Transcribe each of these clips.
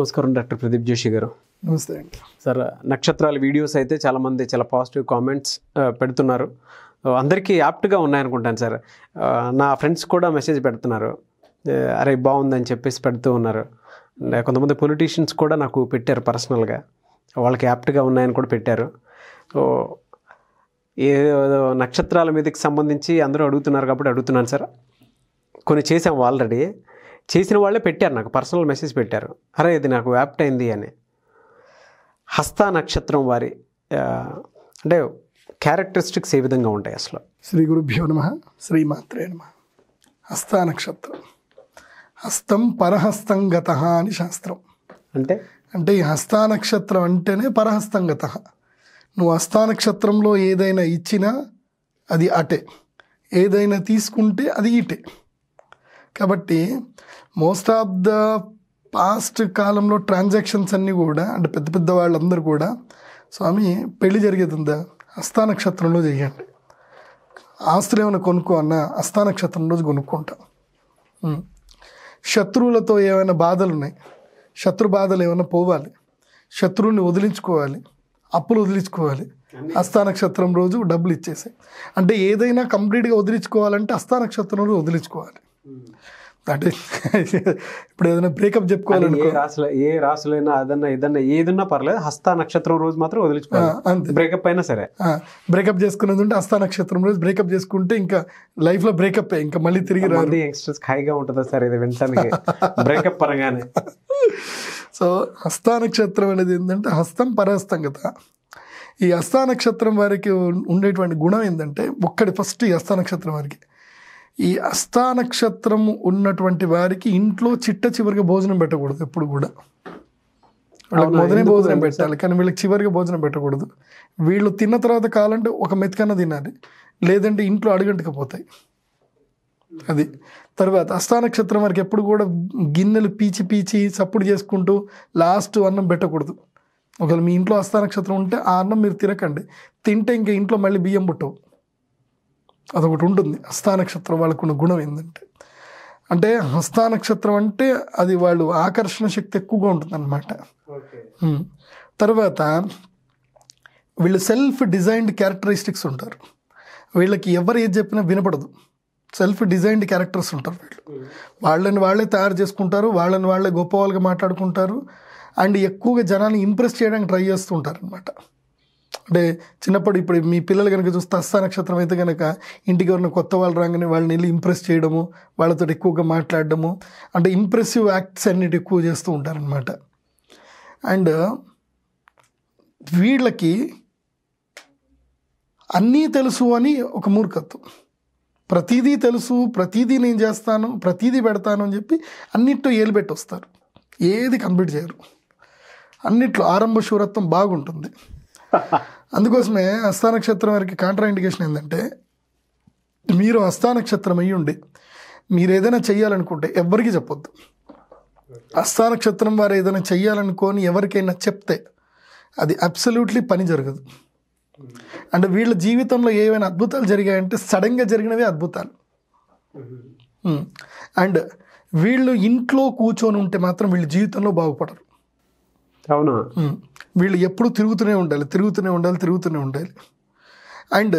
నమస్కారం డాక్టర్ ప్రదీప్ జోషి గారు నమస్తే సార్ నక్షత్రాల వీడియోస్ అయితే చాలామంది చాలా పాజిటివ్ కామెంట్స్ పెడుతున్నారు అందరికీ యాప్ట్గా ఉన్నాయనుకుంటాను సార్ నా ఫ్రెండ్స్ కూడా మెసేజ్ పెడుతున్నారు అరే బాగుందని చెప్పేసి పెడుతూ ఉన్నారు కొంతమంది పొలిటీషియన్స్ కూడా నాకు పెట్టారు పర్సనల్గా వాళ్ళకి యాప్ట్గా ఉన్నాయని కూడా పెట్టారు ఏ నక్షత్రాల మీదకి సంబంధించి అందరూ అడుగుతున్నారు కాబట్టి అడుగుతున్నాను సార్ కొన్ని చేసాము ఆల్రెడీ చేసిన వాళ్ళే పెట్టారు నాకు పర్సనల్ మెసేజ్ పెట్టారు అరే ఇది నాకు వ్యాప్ట్ అయింది అని హస్త నక్షత్రం వారి అంటే క్యారెక్టరిస్టిక్స్ ఏ విధంగా ఉంటాయి అసలు శ్రీ గురుభ్యో నమ మాత్రే నమ హస్త నక్షత్రం హస్తం పరహస్తం గత అని శాస్త్రం అంటే అంటే ఈ హస్త నక్షత్రం అంటేనే పరహస్తం గత నువ్వు హస్త నక్షత్రంలో ఏదైనా ఇచ్చినా అది అటే ఏదైనా తీసుకుంటే అది ఇటే కాబట్టి మోస్ట్ ఆఫ్ ద పాస్ట్ కాలంలో ట్రాన్సాక్షన్స్ అన్నీ కూడా అంటే పెద్ద పెద్ద వాళ్ళందరూ కూడా స్వామి పెళ్లి జరిగేదిందా హస్తానక్షత్రంలో చేయండి ఆస్తులు ఏమైనా కొనుక్కో అన్న రోజు కొనుక్కుంటాం శత్రువులతో ఏమైనా బాధలు ఉన్నాయి శత్రు బాధలు ఏమైనా పోవాలి శత్రువుని వదిలించుకోవాలి అప్పులు వదిలించుకోవాలి అస్థానక్షత్రం రోజు డబ్బులు ఇచ్చేసాయి అంటే ఏదైనా కంప్లీట్గా వదిలించుకోవాలంటే అస్థానక్షత్రం రోజు వదిలించుకోవాలి అంటే ఇప్పుడు ఏదైనా బ్రేకప్ ఏ రాసులు ఏ రాసులైనా అదన్నా ఏదన్నా ఏదన్నా పర్లేదు హస్త నక్షత్రం రోజు మాత్రం వదిలిచిపోయింది బ్రేకప్ అయినా సరే బ్రేకప్ చేసుకున్నది ఉంటే హస్త నక్షత్రం రోజు బ్రేకప్ చేసుకుంటే ఇంకా లైఫ్ లో బ్రేకప్ ఇంకా మళ్ళీ తిరిగి రాదు యంగ్స్టర్స్ హైగా ఉంటుందా సార్ ఇది వినటానికి బ్రేకప్ పరంగానే సో హస్త నక్షత్రం అనేది ఏంటంటే హస్తం పరహస్తం కదా ఈ హస్త నక్షత్రం వారికి ఉండేటువంటి గుణం ఏంటంటే ఒక్కడి ఫస్ట్ ఈ హస్త నక్షత్రం వారికి ఈ అస్థానక్షత్రం ఉన్నటువంటి వారికి ఇంట్లో చిట్ట చివరికి భోజనం పెట్టకూడదు ఎప్పుడు కూడా వాళ్ళకి మొదలైన భోజనం పెట్టాలి కానీ వీళ్ళకి చివరికి భోజనం పెట్టకూడదు వీళ్ళు తిన్న తర్వాత కాలంటే ఒక మెతుకన్న తినాలి లేదంటే ఇంట్లో పోతాయి అది తర్వాత నక్షత్రం వారికి ఎప్పుడు కూడా గిన్నెలు పీచి పీచి సప్పుడు చేసుకుంటూ లాస్ట్ అన్నం పెట్టకూడదు ఒకవేళ మీ ఇంట్లో అస్థానక్షత్రం ఉంటే ఆ అన్నం మీరు తినకండి తింటే ఇంకా ఇంట్లో మళ్ళీ బియ్యం పుట్టవు అదొకటి ఉంటుంది హస్తానక్షత్రం ఉన్న గుణం ఏంటంటే అంటే హస్తానక్షత్రం అంటే అది వాళ్ళు ఆకర్షణ శక్తి ఎక్కువగా ఉంటుందన్నమాట తర్వాత వీళ్ళు సెల్ఫ్ డిజైన్డ్ క్యారెక్టరిస్టిక్స్ ఉంటారు వీళ్ళకి ఎవరు ఏది చెప్పినా వినపడదు సెల్ఫ్ డిజైన్డ్ క్యారెక్టర్స్ ఉంటారు వీళ్ళు వాళ్ళని వాళ్ళే తయారు చేసుకుంటారు వాళ్ళని వాళ్ళే గొప్ప మాట్లాడుకుంటారు అండ్ ఎక్కువగా జనాన్ని ఇంప్రెస్ చేయడానికి ట్రై చేస్తూ ఉంటారు అనమాట అంటే చిన్నప్పుడు ఇప్పుడు మీ పిల్లలు కనుక చూస్తే హస్త నక్షత్రం అయితే కనుక ఇంటికి ఎవరైనా కొత్త వాళ్ళు రాగానే వాళ్ళని వెళ్ళి ఇంప్రెస్ చేయడము వాళ్ళతో ఎక్కువగా మాట్లాడడము అంటే ఇంప్రెసివ్ యాక్ట్స్ అన్నిటి ఎక్కువ చేస్తూ ఉంటారనమాట అండ్ వీళ్ళకి అన్నీ తెలుసు అని ఒక మూర్ఖత్వం ప్రతిదీ తెలుసు ప్రతిదీ నేను చేస్తాను ప్రతిదీ పెడతాను అని చెప్పి అన్నిట్లో ఏలుబెట్టి వస్తారు ఏది కంప్లీట్ చేయరు అన్నిట్లో ఆరంభ శూరత్వం బాగుంటుంది అందుకోసమే హస్తానక్షత్రం వారికి కాంట్రా ఏంటంటే మీరు హస్తానక్షత్రం అయ్యి ఉండి మీరు ఏదైనా చేయాలనుకుంటే ఎవ్వరికి చెప్పొద్దు హస్తానక్షత్రం వారు ఏదైనా చేయాలనుకొని ఎవరికైనా చెప్తే అది అబ్సల్యూట్లీ పని జరగదు అంటే వీళ్ళ జీవితంలో ఏవైనా అద్భుతాలు జరిగాయంటే సడన్గా జరిగినవే అద్భుతాలు అండ్ వీళ్ళు ఇంట్లో కూర్చొని ఉంటే మాత్రం వీళ్ళ జీవితంలో బాగుపడరు అవునా వీళ్ళు ఎప్పుడు తిరుగుతూనే ఉండాలి తిరుగుతూనే ఉండాలి తిరుగుతూనే ఉండాలి అండ్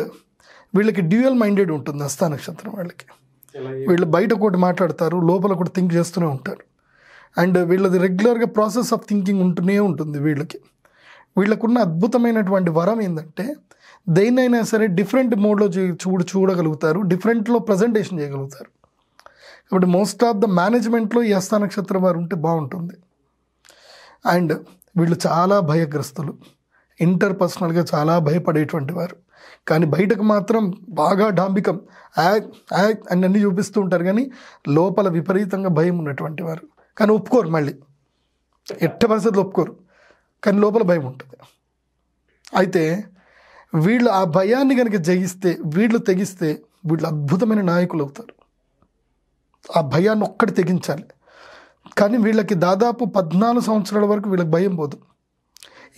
వీళ్ళకి డ్యూయల్ మైండెడ్ ఉంటుంది హస్తా నక్షత్రం వాళ్ళకి వీళ్ళు బయట ఒకటి మాట్లాడతారు లోపల ఒకటి థింక్ చేస్తూనే ఉంటారు అండ్ వీళ్ళది రెగ్యులర్గా ప్రాసెస్ ఆఫ్ థింకింగ్ ఉంటూనే ఉంటుంది వీళ్ళకి వీళ్ళకున్న అద్భుతమైనటువంటి వరం ఏంటంటే దేన్నైనా సరే డిఫరెంట్ మోడ్లో చూడు చూడగలుగుతారు డిఫరెంట్లో ప్రజెంటేషన్ చేయగలుగుతారు కాబట్టి మోస్ట్ ఆఫ్ ద మేనేజ్మెంట్లో ఈ హస్త నక్షత్రం వారు ఉంటే బాగుంటుంది అండ్ వీళ్ళు చాలా భయగ్రస్తులు ఇంటర్పర్సనల్గా చాలా భయపడేటువంటి వారు కానీ బయటకు మాత్రం బాగా డాంబికం యాక్ యాక్ అని అన్నీ చూపిస్తూ ఉంటారు కానీ లోపల విపరీతంగా భయం ఉన్నటువంటి వారు కానీ ఒప్పుకోరు మళ్ళీ ఎట్ట పరిస్థితులు ఒప్పుకోరు కానీ లోపల భయం ఉంటుంది అయితే వీళ్ళు ఆ భయాన్ని కనుక జయిస్తే వీళ్ళు తెగిస్తే వీళ్ళు అద్భుతమైన నాయకులు అవుతారు ఆ భయాన్ని ఒక్కటి తెగించాలి కానీ వీళ్ళకి దాదాపు పద్నాలుగు సంవత్సరాల వరకు వీళ్ళకి భయం పోదు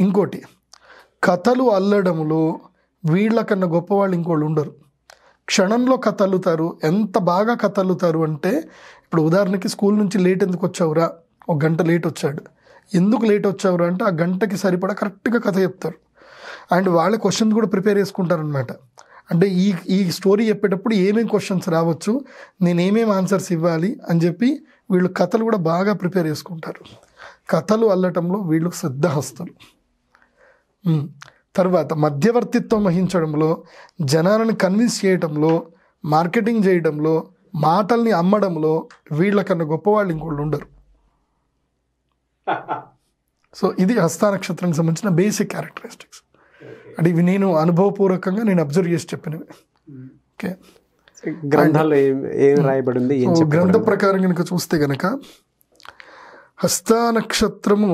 ఇంకోటి కథలు అల్లడంలో వీళ్ళకన్నా గొప్పవాళ్ళు ఇంకోళ్ళు ఉండరు క్షణంలో కథ అల్లుతారు ఎంత బాగా కథలుతారు అంటే ఇప్పుడు ఉదాహరణకి స్కూల్ నుంచి లేట్ ఎందుకు వచ్చావురా ఒక గంట లేట్ వచ్చాడు ఎందుకు లేట్ వచ్చావురా అంటే ఆ గంటకి సరిపడా కరెక్ట్గా కథ చెప్తారు అండ్ వాళ్ళ క్వశ్చన్ కూడా ప్రిపేర్ చేసుకుంటారనమాట అంటే ఈ ఈ స్టోరీ చెప్పేటప్పుడు ఏమేమి క్వశ్చన్స్ రావచ్చు నేను ఏమేమి ఆన్సర్స్ ఇవ్వాలి అని చెప్పి వీళ్ళు కథలు కూడా బాగా ప్రిపేర్ చేసుకుంటారు కథలు అల్లటంలో వీళ్ళు సిద్ధహస్తులు తర్వాత మధ్యవర్తిత్వం వహించడంలో జనాలను కన్విన్స్ చేయడంలో మార్కెటింగ్ చేయడంలో మాటల్ని అమ్మడంలో వీళ్ళకన్నా గొప్పవాళ్ళు ఇంకోళ్ళు ఉండరు సో ఇది హస్తానక్షత్రానికి సంబంధించిన బేసిక్ క్యారెక్టరిస్టిక్స్ అంటే ఇవి నేను అనుభవపూర్వకంగా నేను అబ్జర్వ్ చేసి చెప్పినవి ఓకే గ్రంథాల్లో ఏం రాయబడింది గ్రంథ ప్రకారం కనుక చూస్తే కనుక హస్త నక్షత్రము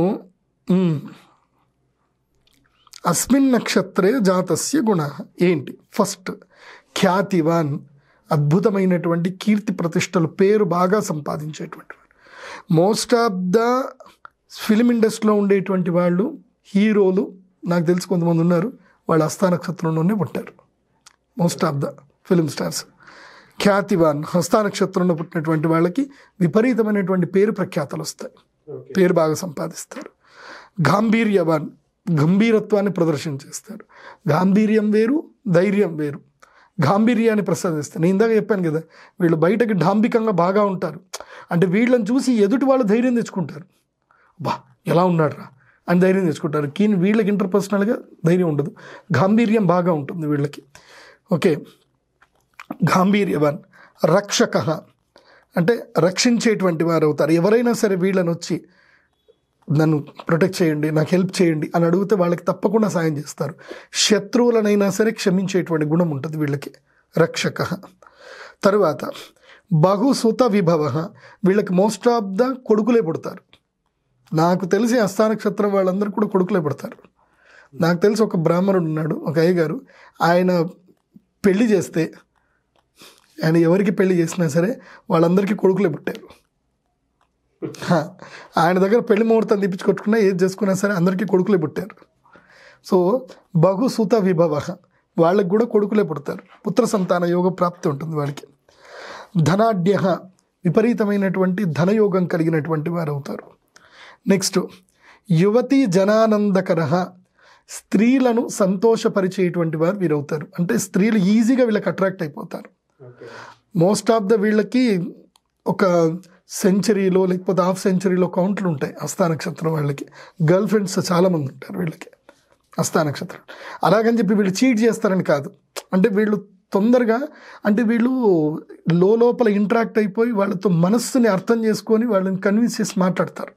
అస్మిన్ నక్షత్రే జాతస్య గుణ ఏంటి ఫస్ట్ ఖ్యాతివాన్ అద్భుతమైనటువంటి కీర్తి ప్రతిష్టలు పేరు బాగా సంపాదించేటువంటి మోస్ట్ ఆఫ్ ద ఫిలిం ఇండస్ట్రీలో ఉండేటువంటి వాళ్ళు హీరోలు నాకు తెలిసి కొంతమంది ఉన్నారు వాళ్ళు హస్త నక్షత్రంలోనే ఉంటారు most of the film stars ఖ్యాతివాన్ హస్త నక్షత్రంలో పుట్టినటువంటి వాళ్ళకి విపరీతమైనటువంటి పేరు ప్రఖ్యాతలు వస్తాయి పేరు బాగా సంపాదిస్తారు గాంభీర్యవాన్ గంభీరత్వాన్ని ప్రదర్శన చేస్తారు గాంభీర్యం వేరు ధైర్యం వేరు గాంభీర్యాన్ని ప్రసాదిస్తారు నేను ఇందాక చెప్పాను కదా వీళ్ళు బయటకి డాంభికంగా బాగా ఉంటారు అంటే వీళ్ళని చూసి ఎదుటి వాళ్ళు ధైర్యం తెచ్చుకుంటారు బా ఎలా ఉన్నాడు రా అని ధైర్యం తెచ్చుకుంటారు కీన్ వీళ్ళకి ఇంటర్పర్సనల్గా ధైర్యం ఉండదు గాంభీర్యం బాగా ఉంటుంది వీళ్ళకి ఓకే వన్ రక్షక అంటే రక్షించేటువంటి వారు అవుతారు ఎవరైనా సరే వీళ్ళని వచ్చి నన్ను ప్రొటెక్ట్ చేయండి నాకు హెల్ప్ చేయండి అని అడిగితే వాళ్ళకి తప్పకుండా సాయం చేస్తారు శత్రువులనైనా సరే క్షమించేటువంటి గుణం ఉంటుంది వీళ్ళకి రక్షక తరువాత బహుసుత విభవ వీళ్ళకి మోస్ట్ ఆఫ్ ద కొడుకులే పుడతారు నాకు తెలిసి హస్తానక్షత్రం వాళ్ళందరూ కూడా కొడుకులే పడతారు నాకు తెలిసి ఒక బ్రాహ్మణుడు ఉన్నాడు ఒక అయ్యగారు ఆయన పెళ్లి చేస్తే ఆయన ఎవరికి పెళ్లి చేసినా సరే వాళ్ళందరికీ కొడుకులే పుట్టారు ఆయన దగ్గర పెళ్లి ముహూర్తం తెప్పించుకొట్టుకున్నా ఏది చేసుకున్నా సరే అందరికీ కొడుకులే పుట్టారు సో బహు సూత విభవ వాళ్ళకి కూడా కొడుకులే పుడతారు పుత్ర సంతాన యోగ ప్రాప్తి ఉంటుంది వాళ్ళకి ధనాఢ్య విపరీతమైనటువంటి ధనయోగం కలిగినటువంటి వారు అవుతారు నెక్స్ట్ యువతి జనానందకర స్త్రీలను సంతోషపరిచేటువంటి వారు వీరవుతారు అంటే స్త్రీలు ఈజీగా వీళ్ళకి అట్రాక్ట్ అయిపోతారు మోస్ట్ ఆఫ్ ద వీళ్ళకి ఒక సెంచరీలో లేకపోతే హాఫ్ సెంచరీలో కౌంట్లు ఉంటాయి హస్తా వాళ్ళకి గర్ల్ ఫ్రెండ్స్ చాలామంది ఉంటారు వీళ్ళకి అస్థానక్షత్రం అలాగని చెప్పి వీళ్ళు చీట్ చేస్తారని కాదు అంటే వీళ్ళు తొందరగా అంటే వీళ్ళు లోపల ఇంట్రాక్ట్ అయిపోయి వాళ్ళతో మనస్సుని అర్థం చేసుకొని వాళ్ళని కన్విన్స్ చేసి మాట్లాడతారు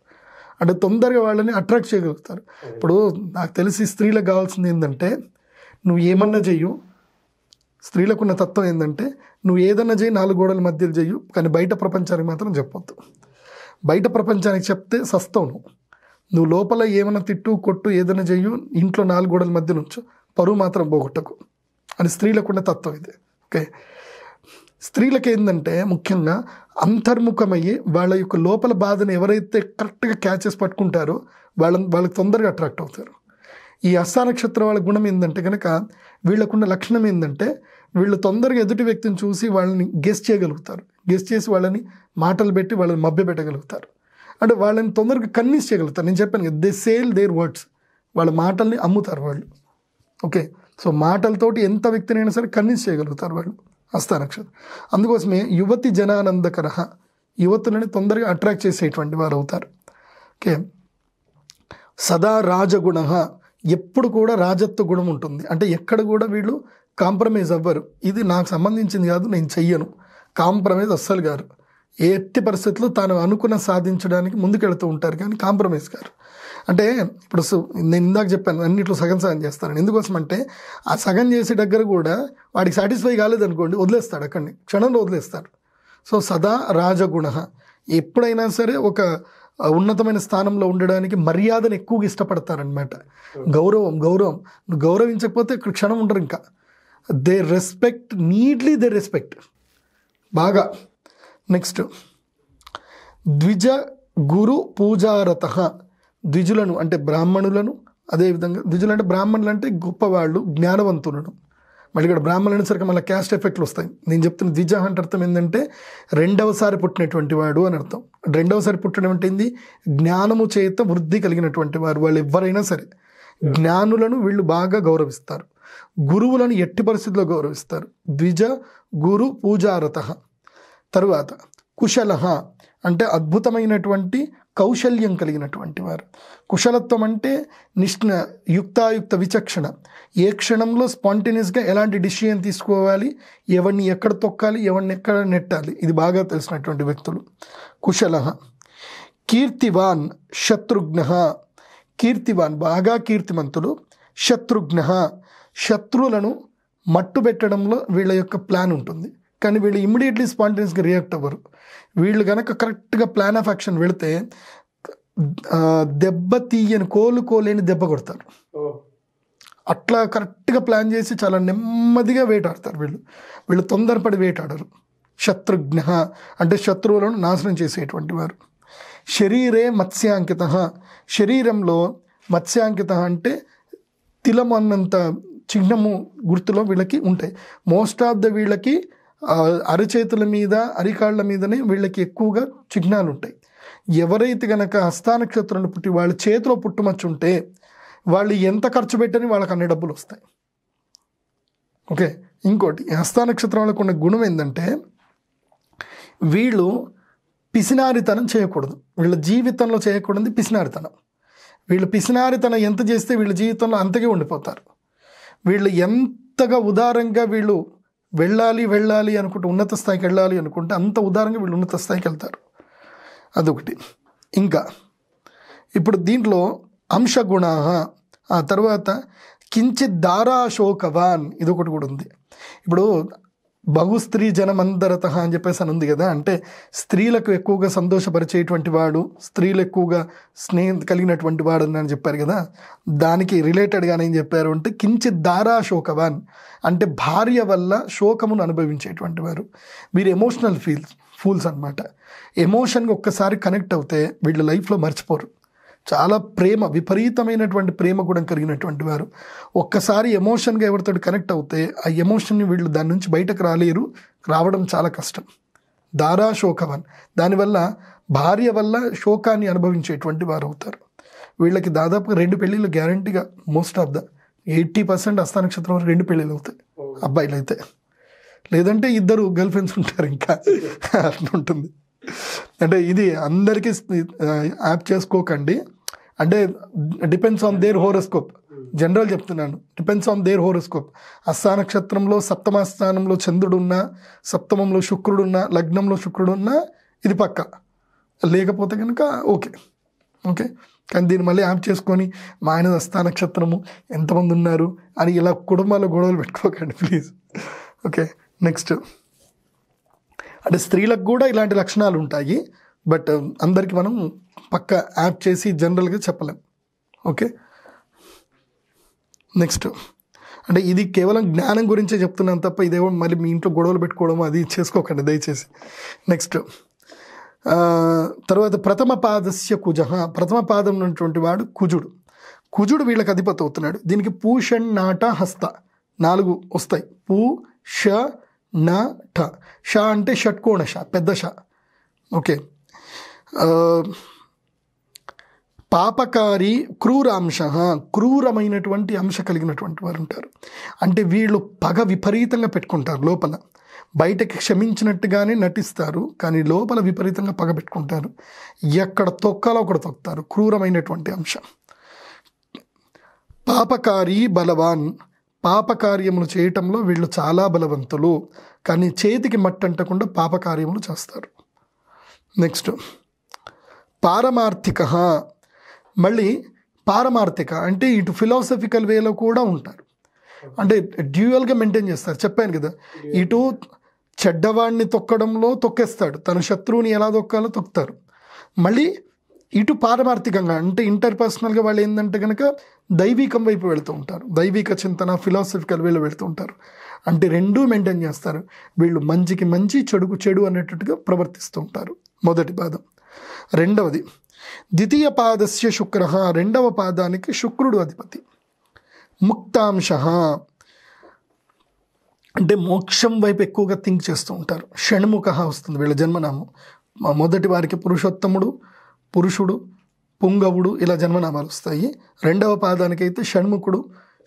అంటే తొందరగా వాళ్ళని అట్రాక్ట్ చేయగలుగుతారు ఇప్పుడు నాకు తెలిసి స్త్రీలకు కావాల్సింది ఏంటంటే నువ్వు ఏమన్నా చెయ్యు స్త్రీలకున్న తత్వం ఏంటంటే నువ్వు ఏదన్నా చేయి నాలుగు గోడల మధ్యలో చెయ్యు కానీ బయట ప్రపంచానికి మాత్రం చెప్పొద్దు బయట ప్రపంచానికి చెప్తే సస్తావు నువ్వు నువ్వు లోపల ఏమైనా తిట్టు కొట్టు ఏదైనా చెయ్యు ఇంట్లో నాలుగు గోడల మధ్య నుంచు పరువు మాత్రం పోగొట్టకు అని స్త్రీలకున్న తత్వం ఇది ఓకే స్త్రీలకు ఏంటంటే ముఖ్యంగా అంతర్ముఖమయ్యి వాళ్ళ యొక్క లోపల బాధను ఎవరైతే కరెక్ట్గా క్యాచెస్ పట్టుకుంటారో వాళ్ళ వాళ్ళకి తొందరగా అట్రాక్ట్ అవుతారు ఈ అస్సా నక్షత్రం వాళ్ళ గుణం ఏంటంటే కనుక వీళ్ళకున్న లక్షణం ఏంటంటే వీళ్ళు తొందరగా ఎదుటి వ్యక్తిని చూసి వాళ్ళని గెస్ చేయగలుగుతారు గెస్ చేసి వాళ్ళని మాటలు పెట్టి వాళ్ళని మభ్య పెట్టగలుగుతారు అంటే వాళ్ళని తొందరగా కన్విన్స్ చేయగలుగుతారు నేను చెప్పాను కదా దే సేల్ దేర్ వర్డ్స్ వాళ్ళ మాటల్ని అమ్ముతారు వాళ్ళు ఓకే సో మాటలతోటి ఎంత వ్యక్తినైనా సరే కన్విన్స్ చేయగలుగుతారు వాళ్ళు హస్త నక్షత్రం అందుకోసమే యువతి జనానందకర యువతులని తొందరగా అట్రాక్ట్ చేసేటువంటి వారు అవుతారు ఓకే సదా రాజగుణ ఎప్పుడు కూడా రాజత్వ గుణం ఉంటుంది అంటే ఎక్కడ కూడా వీళ్ళు కాంప్రమైజ్ అవ్వరు ఇది నాకు సంబంధించింది కాదు నేను చెయ్యను కాంప్రమైజ్ అస్సలు గారు ఎట్టి పరిస్థితుల్లో తాను అనుకున్న సాధించడానికి ముందుకెళ్తూ ఉంటారు కానీ కాంప్రమైజ్ గారు అంటే ఇప్పుడు నేను ఇందాక చెప్పాను అన్నిట్లో సగం సగం చేస్తాను ఎందుకోసం అంటే ఆ సగం చేసే దగ్గర కూడా వాడికి సాటిస్ఫై కాలేదనుకోండి వదిలేస్తాడు అక్కడిని క్షణంలో వదిలేస్తాడు సో సదా రాజగుణ ఎప్పుడైనా సరే ఒక ఉన్నతమైన స్థానంలో ఉండడానికి మర్యాదను ఎక్కువగా ఇష్టపడతారనమాట గౌరవం గౌరవం గౌరవించకపోతే ఇక్కడ క్షణం ఉండరు ఇంకా they respect neatly they respect బాగా నెక్స్ట్ ద్విజ గురు పూజారత ద్విజులను అంటే బ్రాహ్మణులను అదేవిధంగా ద్విజులు అంటే బ్రాహ్మణులు అంటే గొప్పవాళ్ళు జ్ఞానవంతులను మళ్ళీ ఇక్కడ బ్రాహ్మణులు అనేసరికి మళ్ళీ క్యాస్ట్ ఎఫెక్ట్లు వస్తాయి నేను చెప్తున్న ద్విజ అంటే అర్థం ఏంటంటే రెండవసారి పుట్టినటువంటి వాడు అని అర్థం రెండవసారి పుట్టడం అంటే ఏంది జ్ఞానము చేత వృద్ధి కలిగినటువంటి వారు వాళ్ళు ఎవరైనా సరే జ్ఞానులను వీళ్ళు బాగా గౌరవిస్తారు గురువులను ఎట్టి పరిస్థితుల్లో గౌరవిస్తారు ద్విజ గురు పూజారత తరువాత కుశలహ అంటే అద్భుతమైనటువంటి కౌశల్యం కలిగినటువంటి వారు కుశలత్వం అంటే నిష్ణ యుక్తాయుక్త విచక్షణ ఏ క్షణంలో స్పాంటేనియస్గా ఎలాంటి డిసిషన్ తీసుకోవాలి ఎవరిని ఎక్కడ తొక్కాలి ఎవరిని ఎక్కడ నెట్టాలి ఇది బాగా తెలిసినటువంటి వ్యక్తులు కుశల కీర్తివాన్ శత్రుఘ్న కీర్తివాన్ బాగా కీర్తిమంతులు శత్రుఘ్న శత్రువులను మట్టు పెట్టడంలో వీళ్ళ యొక్క ప్లాన్ ఉంటుంది కానీ వీళ్ళు ఇమ్మీడియట్లీ స్పాంటేనియస్గా రియాక్ట్ అవ్వరు వీళ్ళు కనుక కరెక్ట్గా ప్లాన్ ఆఫ్ యాక్షన్ వెళితే దెబ్బ తీయని కోలుకోలేని దెబ్బ కొడతారు అట్లా కరెక్ట్గా ప్లాన్ చేసి చాలా నెమ్మదిగా వేటాడతారు వీళ్ళు వీళ్ళు తొందరపడి వేటాడరు శత్రుఘ్న అంటే శత్రువులను నాశనం చేసేటువంటి వారు శరీరే మత్స్యాంకిత శరీరంలో మత్స్యాంకిత అంటే తిలమన్నంత చిహ్నము గుర్తులో వీళ్ళకి ఉంటాయి మోస్ట్ ఆఫ్ ద వీళ్ళకి అరచేతుల మీద అరికాళ్ల మీదనే వీళ్ళకి ఎక్కువగా చిహ్నాలు ఉంటాయి ఎవరైతే గనక హస్తానక్షత్రంలో పుట్టి వాళ్ళ చేతిలో ఉంటే వాళ్ళు ఎంత ఖర్చు పెట్టని వాళ్ళకి అన్ని డబ్బులు వస్తాయి ఓకే ఇంకోటి హస్తానక్షత్రం వాళ్ళకు ఉన్న గుణం ఏంటంటే వీళ్ళు పిసినారితనం చేయకూడదు వీళ్ళ జీవితంలో చేయకూడదు పిసినారితనం వీళ్ళు పిసినారితనం ఎంత చేస్తే వీళ్ళ జీవితంలో అంతగా ఉండిపోతారు వీళ్ళు ఎంతగా ఉదారంగా వీళ్ళు వెళ్ళాలి వెళ్ళాలి అనుకుంటే ఉన్నత స్థాయికి వెళ్ళాలి అనుకుంటే అంత ఉదారంగా వీళ్ళు ఉన్నత స్థాయికి వెళ్తారు అదొకటి ఇంకా ఇప్పుడు దీంట్లో అంశగుణ ఆ తర్వాత కించిత్ దారాశోకవాన్ ఇది ఒకటి కూడా ఉంది ఇప్పుడు బహు స్త్రీ జనమందరత అని చెప్పేసి అని ఉంది కదా అంటే స్త్రీలకు ఎక్కువగా సంతోషపరిచేటువంటి వాడు స్త్రీలు ఎక్కువగా స్నేహం కలిగినటువంటి వాడు అని చెప్పారు కదా దానికి రిలేటెడ్గా ఏం చెప్పారు అంటే కించిత్ దారా శోకవాన్ అంటే భార్య వల్ల శోకమును అనుభవించేటువంటి వారు వీరు ఎమోషనల్ ఫీల్స్ ఫూల్స్ అనమాట ఎమోషన్గా ఒక్కసారి కనెక్ట్ అవుతే వీళ్ళ లైఫ్లో మర్చిపోరు చాలా ప్రేమ విపరీతమైనటువంటి ప్రేమ కూడా కలిగినటువంటి వారు ఒక్కసారి ఎమోషన్గా ఎవరితో కనెక్ట్ అవుతే ఆ ఎమోషన్ని వీళ్ళు దాని నుంచి బయటకు రాలేరు రావడం చాలా కష్టం దారా శోకవన్ దానివల్ల భార్య వల్ల శోకాన్ని అనుభవించేటువంటి వారు అవుతారు వీళ్ళకి దాదాపు రెండు పెళ్ళిళ్ళు గ్యారంటీగా most of the eighty percent అస్థా నక్షత్రం వరకు రెండు పెళ్ళిళ్ళు అవుతాయి అబ్బాయిలు అయితే లేదంటే ఇద్దరు గర్ల్ ఫ్రెండ్స్ ఉంటారు ఇంకా అట్లా ఉంటుంది అంటే ఇది అందరికీ యాప్ చేసుకోకండి అంటే depends on their horoscope general చెప్తున్నాను డిపెండ్స్ ఆన్ దేర్ హోరోస్కోప్ అస్సా నక్షత్రంలో సప్తమ స్థానంలో చంద్రుడున్నా సప్తమంలో శుక్రుడున్నా లగ్నంలో శుక్రుడున్నా ఇది పక్క లేకపోతే కనుక ఓకే ఓకే కానీ దీన్ని మళ్ళీ యాప్ చేసుకొని మా ఆయన అస్థా నక్షత్రము ఎంతమంది ఉన్నారు అని ఇలా కుటుంబాల్లో గొడవలు పెట్టుకోకండి ప్లీజ్ ఓకే నెక్స్ట్ అంటే స్త్రీలకు కూడా ఇలాంటి లక్షణాలు ఉంటాయి బట్ um, అందరికీ మనం పక్క యాప్ చేసి జనరల్గా చెప్పలేం ఓకే నెక్స్ట్ అంటే ఇది కేవలం జ్ఞానం గురించే చెప్తున్నాను తప్ప ఇదేమో మళ్ళీ మీ ఇంట్లో గొడవలు పెట్టుకోవడం అది చేసుకోకండి దయచేసి నెక్స్ట్ తర్వాత ప్రథమ పాదస్య కుజ ప్రథమ పాదం ఉన్నటువంటి వాడు కుజుడు కుజుడు వీళ్ళకి అధిపతి అవుతున్నాడు దీనికి పూషన్ నాట హస్త నాలుగు వస్తాయి పూ ష ఠ ష అంటే షట్కోణ ష పెద్ద ష ఓకే పాపకారి క్రూరాంశ క్రూరమైనటువంటి అంశ కలిగినటువంటి వారు ఉంటారు అంటే వీళ్ళు పగ విపరీతంగా పెట్టుకుంటారు లోపల బయటకి క్షమించినట్టుగానే నటిస్తారు కానీ లోపల విపరీతంగా పగ పెట్టుకుంటారు ఎక్కడ తొక్కాలో ఒకటి తొక్కుతారు క్రూరమైనటువంటి అంశం పాపకారి బలవాన్ పాపకార్యములు చేయటంలో వీళ్ళు చాలా బలవంతులు కానీ చేతికి మట్టంటకుండా పాపకార్యములు చేస్తారు నెక్స్ట్ పారమార్థిక మళ్ళీ పారమార్థిక అంటే ఇటు ఫిలాసఫికల్ వేలో కూడా ఉంటారు అంటే డ్యూయల్గా మెయింటైన్ చేస్తారు చెప్పాను కదా ఇటు చెడ్డవాడిని తొక్కడంలో తొక్కేస్తాడు తన శత్రువుని ఎలా తొక్కాలో తొక్కుతారు మళ్ళీ ఇటు పారమార్థికంగా అంటే ఇంటర్ పర్సనల్గా వాళ్ళు ఏంటంటే కనుక దైవికం వైపు వెళుతూ ఉంటారు దైవిక చింతన ఫిలాసఫికల్ వీళ్ళు వెళుతూ ఉంటారు అంటే రెండూ మెయింటైన్ చేస్తారు వీళ్ళు మంచికి మంచి చెడుకు చెడు అనేటట్టుగా ప్రవర్తిస్తూ ఉంటారు మొదటి పాదం రెండవది ద్వితీయ పాదస్య శుక్ర రెండవ పాదానికి శుక్రుడు అధిపతి ముక్తాంశ అంటే మోక్షం వైపు ఎక్కువగా థింక్ చేస్తూ ఉంటారు షణ్ముఖ వస్తుంది వీళ్ళ జన్మనామం మొదటి వారికి పురుషోత్తముడు పురుషుడు పుంగవుడు ఇలా జన్మనామాలు వస్తాయి రెండవ పాదానికి అయితే షణ్ముఖుడు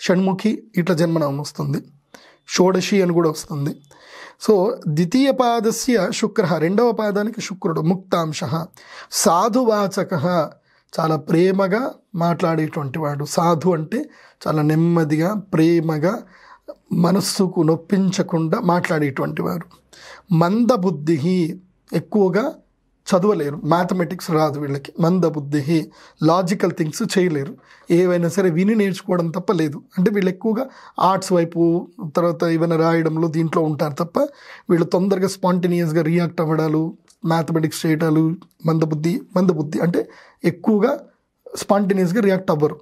షణ్ముఖి ఇట్లా జన్మనామం వస్తుంది షోడశి అని కూడా వస్తుంది సో ద్వితీయ పాదస్య శుక్ర రెండవ పాదానికి శుక్రుడు ముక్తాంశ సాధువాచక చాలా ప్రేమగా మాట్లాడేటువంటి వాడు సాధు అంటే చాలా నెమ్మదిగా ప్రేమగా మనస్సుకు నొప్పించకుండా మాట్లాడేటువంటి వారు మందబుద్ధి ఎక్కువగా చదవలేరు మ్యాథమెటిక్స్ రాదు వీళ్ళకి మందబుద్ధి లాజికల్ థింగ్స్ చేయలేరు ఏవైనా సరే విని నేర్చుకోవడం తప్ప లేదు అంటే వీళ్ళు ఎక్కువగా ఆర్ట్స్ వైపు తర్వాత ఏమైనా రాయడంలో దీంట్లో ఉంటారు తప్ప వీళ్ళు తొందరగా స్పాంటేనియస్గా రియాక్ట్ అవ్వడాలు మ్యాథమెటిక్స్ చేయడాలు మందబుద్ధి మందబుద్ధి అంటే ఎక్కువగా స్పాంటేనియస్గా రియాక్ట్ అవ్వరు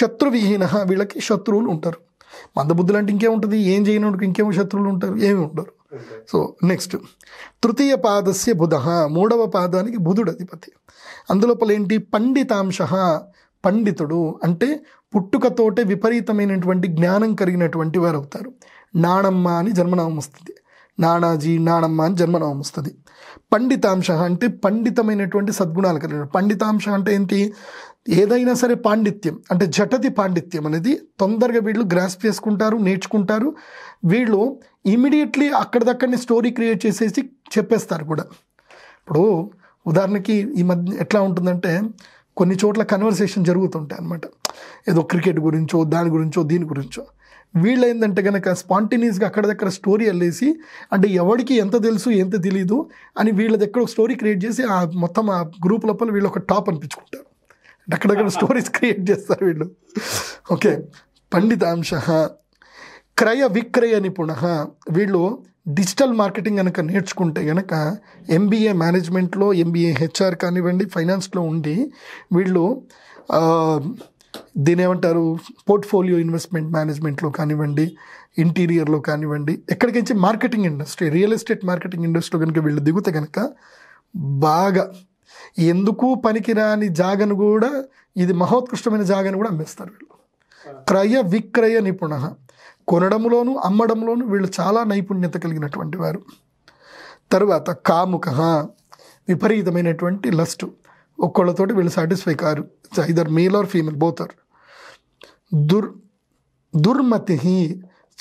శత్రువిహీన వీళ్ళకి శత్రువులు ఉంటారు మందబుద్ధులు అంటే ఇంకేముంటుంది ఏం చేయనోడికి ఇంకేమో శత్రువులు ఉంటారు ఏమి ఉండరు సో నెక్స్ట్ తృతీయ పాదస్య బుధ మూడవ పాదానికి బుధుడు అధిపతి అందులోపల ఏంటి పండితాంశ పండితుడు అంటే పుట్టుకతోటే విపరీతమైనటువంటి జ్ఞానం కలిగినటువంటి వారు అవుతారు నాణమ్మ అని జన్మనామం వస్తుంది నానాజీ నాణమ్మ అని జన్మనామం వస్తుంది పండితాంశ అంటే పండితమైనటువంటి సద్గుణాలు కలిగిన పండితాంశ అంటే ఏంటి ఏదైనా సరే పాండిత్యం అంటే జటతి పాండిత్యం అనేది తొందరగా వీళ్ళు గ్రాస్ప్ చేసుకుంటారు నేర్చుకుంటారు వీళ్ళు ఇమీడియట్లీ అక్కడిదక్కడిని స్టోరీ క్రియేట్ చేసేసి చెప్పేస్తారు కూడా ఇప్పుడు ఉదాహరణకి ఈ మధ్య ఎట్లా ఉంటుందంటే కొన్ని చోట్ల కన్వర్సేషన్ జరుగుతుంటాయి అనమాట ఏదో క్రికెట్ గురించో దాని గురించో దీని గురించో వీళ్ళు ఏంటంటే కనుక స్పాంటేనియస్గా అక్కడ దగ్గర స్టోరీ వెళ్ళేసి అంటే ఎవరికి ఎంత తెలుసు ఎంత తెలీదు అని వీళ్ళ దగ్గర ఒక స్టోరీ క్రియేట్ చేసి ఆ మొత్తం ఆ గ్రూప్ లోపల వీళ్ళు ఒక టాప్ అనిపించుకుంటారు అక్కడక్కడ స్టోరీస్ క్రియేట్ చేస్తారు వీళ్ళు ఓకే పండితాంశ క్రయ విక్రయ నిపుణ వీళ్ళు డిజిటల్ మార్కెటింగ్ కనుక నేర్చుకుంటే కనుక ఎంబీఏ మేనేజ్మెంట్లో ఎంబీఏ హెచ్ఆర్ కానివ్వండి ఫైనాన్స్లో ఉండి వీళ్ళు దీని ఏమంటారు పోర్ట్ఫోలియో ఇన్వెస్ట్మెంట్ మేనేజ్మెంట్లో కానివ్వండి ఇంటీరియర్లో కానివ్వండి ఎక్కడికించి marketing industry real estate marketing ఇండస్ట్రీలో కనుక వీళ్ళు దిగుతే కనుక బాగా ఎందుకు పనికిరాని జాగను కూడా ఇది మహోత్కృష్టమైన జాగను కూడా అమ్మేస్తారు వీళ్ళు క్రయ విక్రయ నిపుణ కొనడంలోను అమ్మడంలోను వీళ్ళు చాలా నైపుణ్యత కలిగినటువంటి వారు తర్వాత కాముక విపరీతమైనటువంటి లస్ట్ ఒక్కళ్ళతోటి వీళ్ళు సాటిస్ఫై కారు ఇదర్ మేల్ ఆర్ ఫీమేల్ బోతర్ దుర్ దుర్మతి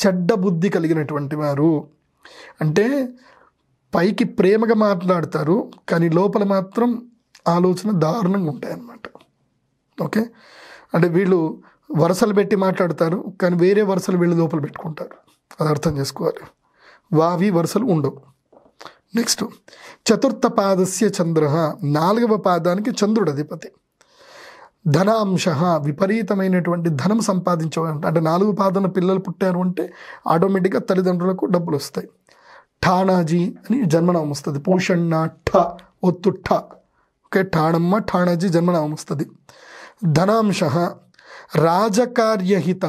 చెడ్డ బుద్ధి కలిగినటువంటి వారు అంటే పైకి ప్రేమగా మాట్లాడతారు కానీ లోపల మాత్రం ఆలోచన దారుణంగా ఉంటాయి అన్నమాట ఓకే అంటే వీళ్ళు వరుసలు పెట్టి మాట్లాడతారు కానీ వేరే వరుసలు వీళ్ళు లోపల పెట్టుకుంటారు అది అర్థం చేసుకోవాలి వావి వరుసలు ఉండవు నెక్స్ట్ చతుర్థ పాదస్య చంద్ర నాలుగవ పాదానికి చంద్రుడు అధిపతి ధనాంశ విపరీతమైనటువంటి ధనం సంపాదించడం అంటే నాలుగు పాదన పిల్లలు పుట్టారు అంటే ఆటోమేటిక్గా తల్లిదండ్రులకు డబ్బులు వస్తాయి ఠానాజీ అని జన్మనామం వస్తుంది పోషణ ఠ ఒత్తు ఠ ఠాణమ్మ ఠాణజీ జన్మనామం వస్తుంది ధనాంశ రాజకార్యహిత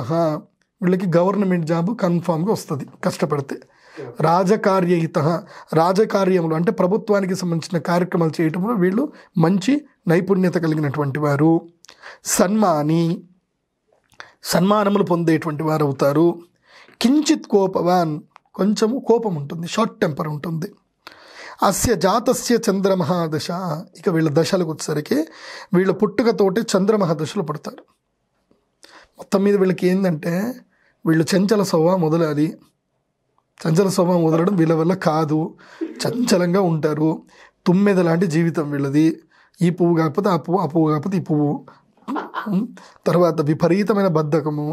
వీళ్ళకి గవర్నమెంట్ జాబ్ కన్ఫామ్గా వస్తుంది కష్టపడితే రాజకార్యహిత రాజకార్యములు అంటే ప్రభుత్వానికి సంబంధించిన కార్యక్రమాలు చేయటంలో వీళ్ళు మంచి నైపుణ్యత కలిగినటువంటి వారు సన్మాని సన్మానములు పొందేటువంటి వారు అవుతారు కించిత్ కోపవాన్ కొంచెము కోపం ఉంటుంది షార్ట్ టెంపర్ ఉంటుంది అస్య జాతస్య చంద్రమహాదశ ఇక వీళ్ళ దశలకు వచ్చేసరికి వీళ్ళ పుట్టుకతోటి చంద్రమహాదశలు పడతారు మొత్తం మీద వీళ్ళకి ఏంటంటే వీళ్ళు చంచల స్వభావం మొదలాలి చంచల స్వభావం వదలడం వీళ్ళ వల్ల కాదు చంచలంగా ఉంటారు తుమ్మెద లాంటి జీవితం వీళ్ళది ఈ పువ్వు కాకపోతే ఆ పువ్వు ఆ పువ్వు కాకపోతే ఈ పువ్వు తర్వాత విపరీతమైన బద్ధకము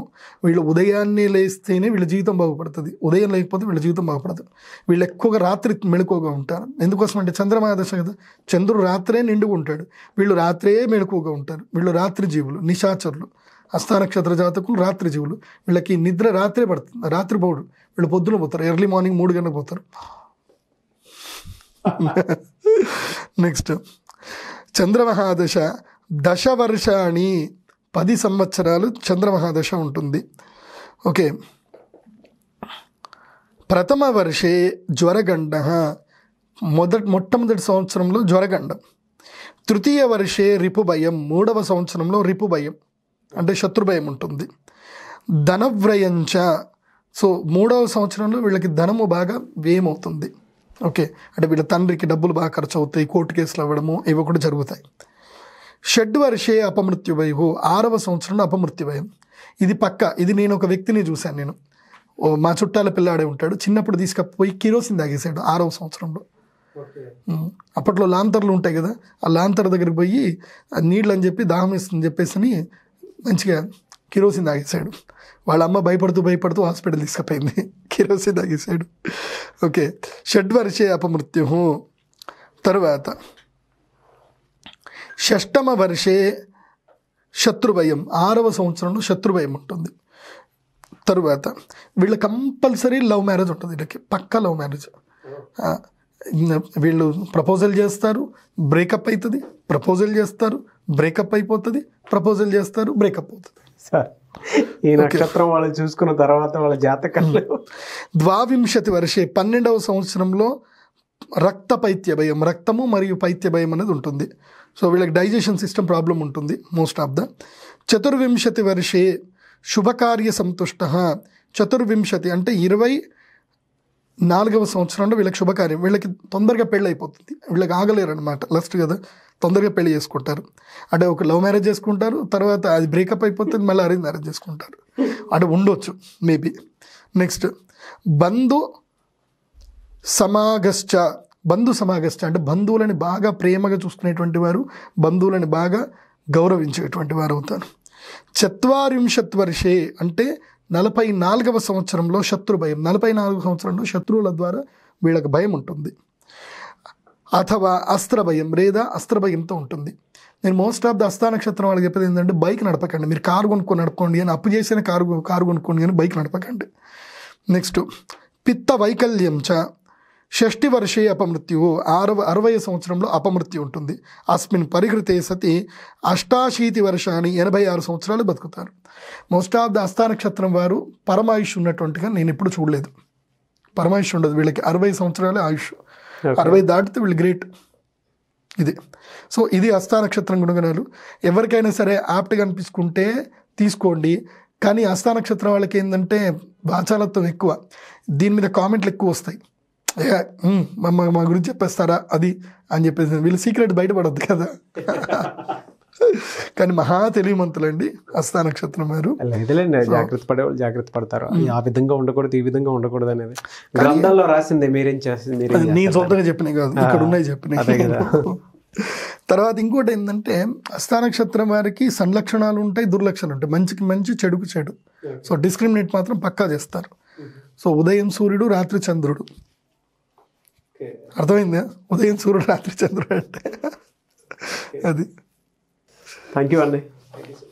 వీళ్ళు ఉదయాన్నే లేస్తేనే వీళ్ళ జీవితం బాగుపడుతుంది ఉదయం లేకపోతే వీళ్ళ జీవితం బాగుపడదు వీళ్ళు ఎక్కువగా రాత్రి మెళుకువగా ఉంటారు ఎందుకోసం అంటే చంద్రమాదశ దశ కదా చంద్రుడు రాత్రే నిండుకుంటాడు వీళ్ళు రాత్రే మెళుకువగా ఉంటారు వీళ్ళు రాత్రి జీవులు నిశాచరులు అస్థానక్షత్ర జాతకులు రాత్రి జీవులు వీళ్ళకి నిద్ర రాత్రే పడుతుంది రాత్రి పోడు వీళ్ళు పొద్దున పోతారు ఎర్లీ మార్నింగ్ మూడు గంటలకు పోతారు నెక్స్ట్ చంద్రమహాదశ దశవర్షాణి పది సంవత్సరాలు చంద్రమహాదశ ఉంటుంది ఓకే ప్రథమ వర్షే జ్వరగండ మొదటి మొట్టమొదటి సంవత్సరంలో జ్వరగండం తృతీయ వర్షే రిపుభయం మూడవ సంవత్సరంలో రిపుభయం అంటే శత్రుభయం ఉంటుంది ధనవ్రయంచ సో మూడవ సంవత్సరంలో వీళ్ళకి ధనము బాగా వ్యయమవుతుంది ఓకే అంటే వీళ్ళ తండ్రికి డబ్బులు బాగా ఖర్చు అవుతాయి కోర్టు కేసులు అవ్వడము ఇవి కూడా జరుగుతాయి షడ్ వర్షే అపమృత్యుభయు ఆరవ సంవత్సరంలో అపమృత్యుభయం ఇది పక్క ఇది నేను ఒక వ్యక్తిని చూశాను నేను మా చుట్టాల పిల్లాడే ఉంటాడు చిన్నప్పుడు తీసుకపోయి కిరోసిన్ తాగేసాడు ఆరవ సంవత్సరంలో అప్పట్లో లాంతర్లు ఉంటాయి కదా ఆ లాంతర్ దగ్గరికి పోయి నీళ్ళు అని చెప్పి దాహం ఇస్తుందని చెప్పేసి అని మంచిగా కిరోసిన్ తాగేశాడు వాళ్ళ అమ్మ భయపడుతూ భయపడుతూ హాస్పిటల్ తీసుకుపోయింది కిరోసిన్ తాగేశాడు ఓకే షడ్వర్షే అపమృత్యు తర్వాత షష్టమ వర్షే శత్రుభయం ఆరవ సంవత్సరంలో శత్రుభయం ఉంటుంది తరువాత వీళ్ళు కంపల్సరీ లవ్ మ్యారేజ్ ఉంటుంది వీళ్ళకి పక్క లవ్ మ్యారేజ్ వీళ్ళు ప్రపోజల్ చేస్తారు బ్రేకప్ అవుతుంది ప్రపోజల్ చేస్తారు బ్రేకప్ అయిపోతుంది ప్రపోజల్ చేస్తారు బ్రేకప్ అవుతుంది సార్ ఈ నక్షత్రం వాళ్ళు చూసుకున్న తర్వాత వాళ్ళ జాతకాలు ద్వావింశతి వర్షే పన్నెండవ సంవత్సరంలో రక్త పైత్య భయం రక్తము మరియు పైత్య భయం అనేది ఉంటుంది సో వీళ్ళకి డైజెషన్ సిస్టమ్ ప్రాబ్లం ఉంటుంది మోస్ట్ ఆఫ్ ద చతుర్వింశతి వర్షే శుభకార్య సంతుష్ట చతుర్వింశతి అంటే ఇరవై నాలుగవ సంవత్సరంలో వీళ్ళకి శుభకార్యం వీళ్ళకి తొందరగా పెళ్ళి అయిపోతుంది వీళ్ళకి ఆగలేరు అనమాట లస్ట్ కదా తొందరగా పెళ్లి చేసుకుంటారు అంటే ఒక లవ్ మ్యారేజ్ చేసుకుంటారు తర్వాత అది బ్రేకప్ అయిపోతుంది మళ్ళీ అరేంజ్ మ్యారేజ్ చేసుకుంటారు అంటే ఉండొచ్చు మేబీ నెక్స్ట్ బంధు సమాగశ్చ బంధు సమాగశ్చ అంటే బంధువులని బాగా ప్రేమగా చూసుకునేటువంటి వారు బంధువులని బాగా గౌరవించేటువంటి వారు అవుతారు చత్వరింశత్ వర్షే అంటే నలభై నాలుగవ సంవత్సరంలో శత్రు భయం నలభై నాలుగవ సంవత్సరంలో శత్రువుల ద్వారా వీళ్ళకి భయం ఉంటుంది అథవా అస్త్ర భయం లేదా అస్త్రభయంతో ఉంటుంది నేను మోస్ట్ ఆఫ్ ద అస్థా నక్షత్రం వాళ్ళకి చెప్పేది ఏంటంటే బైక్ నడపకండి మీరు కారు కొనుక్కొని నడపకండి అని అప్పు చేసిన కారు కారు కొనుక్కోండి కానీ బైక్ నడపకండి నెక్స్ట్ పిత్త వైకల్యం చ షష్ఠి వర్షే అపమృత్యువు ఆరవ అరవై సంవత్సరంలో అపమృత్యు ఉంటుంది అస్మిన్ పరిగృతే సతి అష్టాశీతి వర్షాన్ని ఎనభై ఆరు సంవత్సరాలు బతుకుతారు మోస్ట్ ఆఫ్ ద అస్థానక్షత్రం వారు పరమాయుష్ ఉన్నటువంటిగా నేను ఎప్పుడు చూడలేదు పరమాయుష్ ఉండదు వీళ్ళకి అరవై సంవత్సరాలే ఆయుష్ అరవై దాటితే వీళ్ళు గ్రేట్ ఇది సో ఇది అస్థానక్షత్రం గుణగణాలు ఎవరికైనా సరే యాప్ట్గా అనిపించుకుంటే తీసుకోండి కానీ హస్తానక్షత్రం వాళ్ళకి ఏంటంటే వాచాలత్వం ఎక్కువ దీని మీద కామెంట్లు ఎక్కువ వస్తాయి మా మా గురించి చెప్పేస్తారా అది అని చెప్పేసి వీళ్ళు సీక్రెట్ బయటపడద్దు కదా కానీ మహా తెలివిమంతులండి అస్థా నక్షత్రం వారు జాగ్రత్త జాగ్రత్త వాళ్ళు జాగ్రత్త పడతారు ఆ విధంగా ఉండకూడదు ఈ విధంగా ఉండకూడదు అనేది గ్రంథంలో రాసింది మీరేం చేసింది నేను సొంతంగా చెప్పినాయి కాదు ఇక్కడ ఉన్నాయి చెప్పినాయి తర్వాత ఇంకోటి ఏంటంటే అస్థా నక్షత్రం వారికి సంలక్షణాలు ఉంటాయి దుర్లక్షణాలు ఉంటాయి మంచికి మంచి చెడుకు చెడు సో డిస్క్రిమినేట్ మాత్రం పక్కా చేస్తారు సో ఉదయం సూర్యుడు రాత్రి చంద్రుడు അർത്ഥമായിരുന്നു ഉദയം സൂര്യ രാത്രി ചന്ദ്രൻ അതെ താങ്ക് യു അണ്ണേ